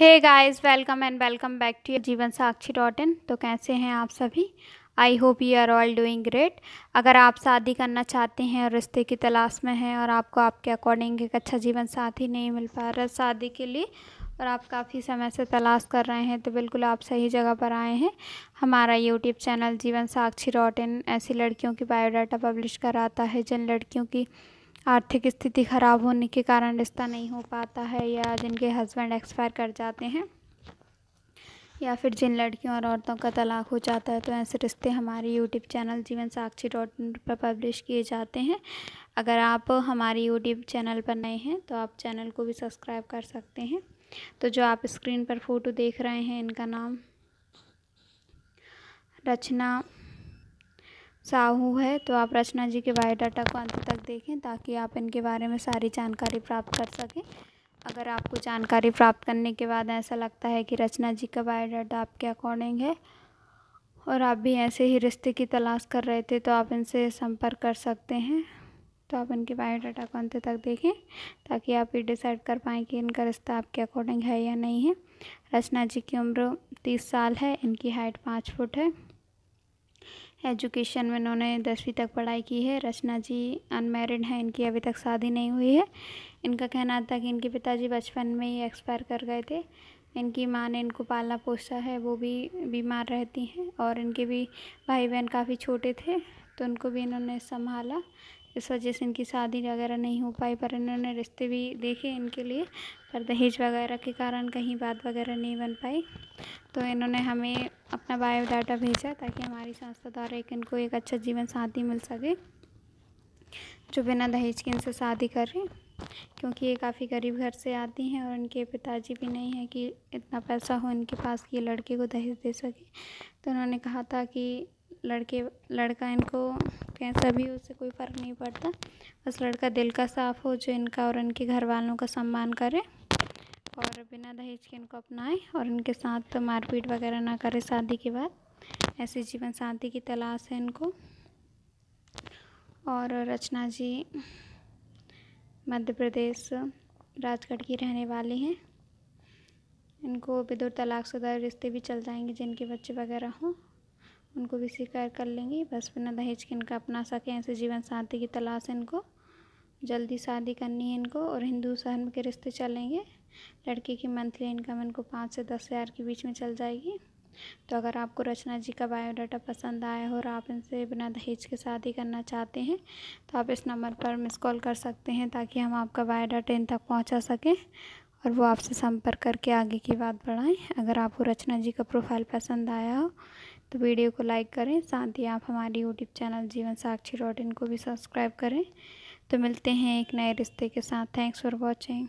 hey guys welcome and welcome back to Jeevan Sakshi dot in तो कैसे हैं आप सभी I hope you are all doing great अगर आप शादी करना चाहते हैं और रिश्ते की तलाश में हैं और आपको आपके अकॉर्डिंग एक अच्छा जीवन साथी नहीं मिल पा रहा शादी के लिए और आप काफ़ी समय से तलाश कर रहे हैं तो बिल्कुल आप सही जगह पर आए हैं हमारा यूट्यूब चैनल जीवन साक्षी डॉट इन ऐसी लड़कियों की बायोडाटा पब्लिश कराता है जिन लड़कियों की आर्थिक स्थिति खराब होने के कारण रिश्ता नहीं हो पाता है या जिनके हस्बैंड एक्सपायर कर जाते हैं या फिर जिन लड़कियों और औरतों का तलाक हो जाता है तो ऐसे रिश्ते हमारे यूट्यूब चैनल जीवन साक्षी डॉट इन पर पब्लिश किए जाते हैं अगर आप हमारे यूट्यूब चैनल पर नए हैं तो आप चैनल को भी सब्सक्राइब कर सकते हैं तो जो आप स्क्रीन पर फ़ोटो देख रहे हैं इनका नाम रचना साहू है तो आप रचना जी के बायोडाटा को अंत तक देखें ताकि आप इनके बारे में सारी जानकारी प्राप्त कर सकें अगर आपको जानकारी प्राप्त करने के बाद ऐसा लगता है कि रचना जी का बायोडाटा आपके अकॉर्डिंग है और आप भी ऐसे ही रिश्ते की तलाश कर रहे थे तो आप इनसे संपर्क कर सकते हैं तो आप इनके बायोडाटा को अंत तक देखें ताकि आप ये डिसाइड कर पाएँ कि इनका रिश्ता आपके अकॉर्डिंग है या नहीं है रचना जी की उम्र तीस साल है इनकी हाइट पाँच फुट है एजुकेशन में इन्होंने दसवीं तक पढ़ाई की है रचना जी अनमेरिड हैं इनकी अभी तक शादी नहीं हुई है इनका कहना था कि इनके पिताजी बचपन में ही एक्सपायर कर गए थे इनकी माँ ने इनको पालना पोसा है वो भी बीमार रहती हैं और इनके भी भाई बहन काफ़ी छोटे थे तो उनको भी इन्होंने संभाला इस वजह से इनकी शादी वगैरह नहीं हो पाई पर इन्होंने रिश्ते भी देखे इनके लिए पर दहेज वगैरह के कारण कहीं बात वगैरह नहीं बन पाई तो इन्होंने हमें अपना बायोडाटा भेजा ताकि हमारी संस्था द्वारा एक इनको एक अच्छा जीवन साथी मिल सके जो बिना दहेज के इनसे शादी करें क्योंकि ये काफ़ी गरीब घर से आती हैं और इनके पिताजी भी नहीं हैं कि इतना पैसा हो इनके पास कि लड़के को दहेज दे सके तो उन्होंने कहा था कि लड़के लड़का इनको कैसा भी हो उससे कोई फ़र्क नहीं पड़ता बस लड़का दिल का साफ़ हो जो इनका और इनके घर वालों का सम्मान करे और बिना दहेज के इनको अपनाए और इनके साथ तो मारपीट वगैरह ना करे शादी के बाद ऐसे जीवन शांति की तलाश है इनको और रचना जी मध्य प्रदेश राजगढ़ की रहने वाली हैं इनको बेदुर तलाक सुधार रिश्ते भी चल जाएंगे जिनके बच्चे वगैरह हों उनको भी स्वीकार कर लेंगी बस बिना दहेज के इनका अपना सकें ऐसे जीवन साथी की तलाश है इनको जल्दी शादी करनी है इनको और हिंदू धर्म के रिश्ते चलेंगे लड़की की मंथली इनकम इनको पाँच से दस हज़ार के बीच में चल जाएगी तो अगर आपको रचना जी का बायोडाटा पसंद आया हो और आप इनसे बिना दहेज के शादी करना चाहते हैं तो आप इस नंबर पर मिस कॉल कर सकते हैं ताकि हम आपका बायोडाटा इन तक पहुँचा सकें और वो आपसे संपर्क करके आगे की बात बढ़ाएं अगर आपको रचना जी का प्रोफाइल पसंद आया हो तो वीडियो को लाइक करें साथ ही आप हमारी यूट्यूब चैनल जीवन साक्षी डॉट इन को भी सब्सक्राइब करें तो मिलते हैं एक नए रिश्ते के साथ थैंक्स फॉर वॉचिंग